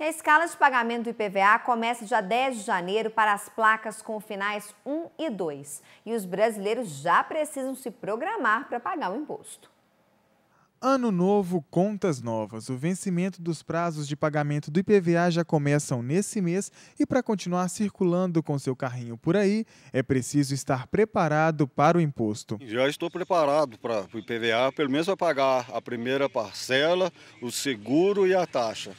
E a escala de pagamento do IPVA começa dia 10 de janeiro para as placas com finais 1 e 2. E os brasileiros já precisam se programar para pagar o imposto. Ano novo, contas novas. O vencimento dos prazos de pagamento do IPVA já começam nesse mês e para continuar circulando com seu carrinho por aí, é preciso estar preparado para o imposto. Já estou preparado para o IPVA, pelo menos para pagar a primeira parcela, o seguro e a taxa.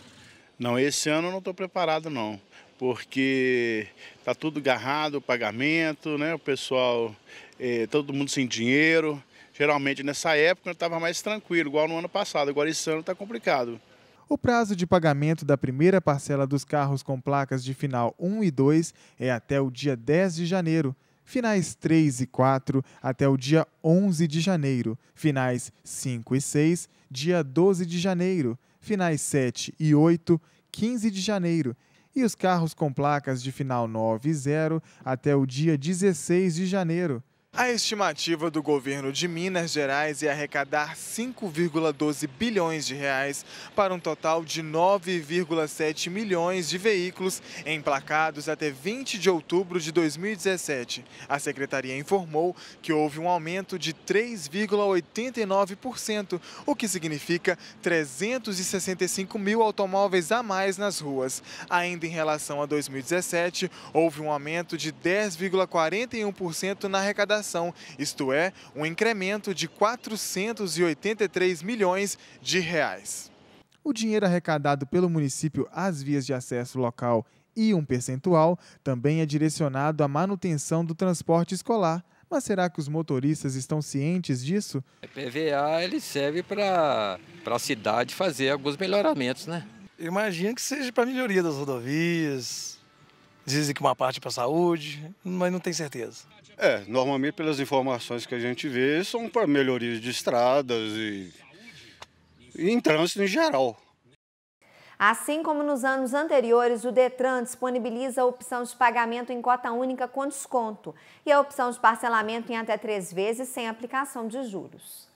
Não, esse ano eu não estou preparado não, porque tá tudo garrado, o pagamento, né? O pessoal, eh, todo mundo sem dinheiro. Geralmente nessa época eu estava mais tranquilo, igual no ano passado. Agora esse ano está complicado. O prazo de pagamento da primeira parcela dos carros com placas de final 1 e 2 é até o dia 10 de janeiro, finais 3 e 4 até o dia 11 de janeiro, finais 5 e 6, dia 12 de janeiro, finais 7 e 8, 15 de janeiro, e os carros com placas de final 9 e 0 até o dia 16 de janeiro. A estimativa do governo de Minas Gerais é arrecadar 5,12 bilhões de reais para um total de 9,7 milhões de veículos emplacados até 20 de outubro de 2017. A secretaria informou que houve um aumento de 3,89%, o que significa 365 mil automóveis a mais nas ruas. Ainda em relação a 2017, houve um aumento de 10,41% na arrecadação arrecadação, isto é, um incremento de 483 milhões de reais. O dinheiro arrecadado pelo município às vias de acesso local e um percentual também é direcionado à manutenção do transporte escolar. Mas será que os motoristas estão cientes disso? O PVA ele serve para a cidade fazer alguns melhoramentos, né? Imagino que seja para melhoria das rodovias, Dizem que uma parte é para saúde, mas não tem certeza. É, normalmente pelas informações que a gente vê, são para melhorias de estradas e, e em trânsito em geral. Assim como nos anos anteriores, o Detran disponibiliza a opção de pagamento em cota única com desconto e a opção de parcelamento em até três vezes sem aplicação de juros.